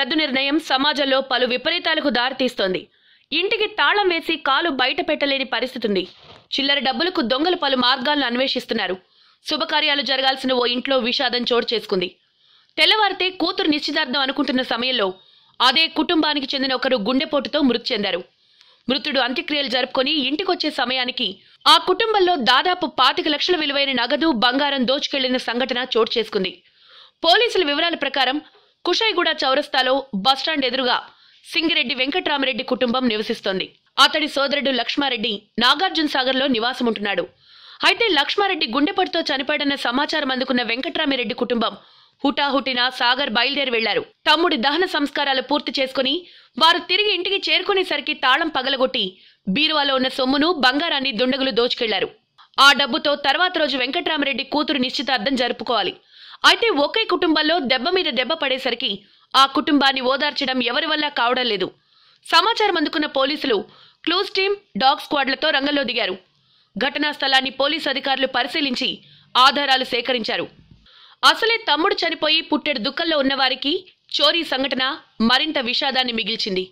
రద్దు నిర్ణయం సమాజంలో పలు విపరీతాలకు దారితీస్తోంది ఇంటికి తాళం వేసి కాలు బయట పెట్టలేని పరిస్థితుంది చిల్లర డబ్బులకు దొంగలు పలు మార్గాలను అన్వేషిస్తున్నారు శుభకార్యాలు జరగాల్సిన ఓ ఇంట్లో విషాదం చోటు చేసుకుంది తెల్లవారితే కూతురు నిశ్చితార్థం అనుకుంటున్న సమయంలో అదే కుటుంబానికి చెందిన ఒకరు గుండెపోటుతో మృతి చెందారు మృతుడు అంత్యక్రియలు జరుపుకొని ఇంటికొచ్చే సమయానికి ఆ కుటుంబంలో దాదాపు పాతిక లక్షల విలువైన నగదు బంగారం దోచుకెళ్లిన సంఘటన చోటు చేసుకుంది పోలీసుల వివరాల ప్రకారం కుషాయిగూడ చౌరస్తాలో బస్టాండ్ ఎదురుగా సింగిరెడ్డి వెంకట్రామరెడ్డి కుటుంబం నివసిస్తోంది అతడి సోదరుడు లక్ష్మారెడ్డి నాగార్జున సాగర్లో నివాసముంటున్నాడు అయితే లక్ష్మారెడ్డి గుండెపడితో చనిపోయాడన్న సమాచారం అందుకున్న వెంకట్రామిరెడ్డి కుటుంబం హుటాహుటిన సాగర్ బయలుదేరి వెళ్లారు తమ్ముడి దహన సంస్కారాలు పూర్తి చేసుకుని వారు తిరిగి ఇంటికి చేరుకునేసరికి తాళం పగలగొట్టి బీరువాలో ఉన్న సొమ్మును బంగారాన్ని దుండగులు దోచుకెళ్లారు ఆ డబ్బుతో తర్వాత రోజు వెంకట్రామరెడ్డి కూతురు నిశ్చితార్థం జరుపుకోవాలి అయితే ఒకే కుటుంబంలో దెబ్బ మీద దెబ్బ పడేసరికి ఆ కుటుంబాన్ని ఓదార్చడం ఎవరి వల్ల కావడం లేదు సమాచారం అందుకున్న పోలీసులు క్లూస్ టీమ్ డాగ్ స్క్వాడ్లతో రంగంలో దిగారు ఘటనా స్థలాన్ని పోలీసు అధికారులు పరిశీలించి ఆధారాలు సేకరించారు అసలే తమ్ముడు చనిపోయి పుట్టెడు దుఃఖంలో ఉన్నవారికి చోరీ సంఘటన మరింత విషాదాన్ని మిగిల్చింది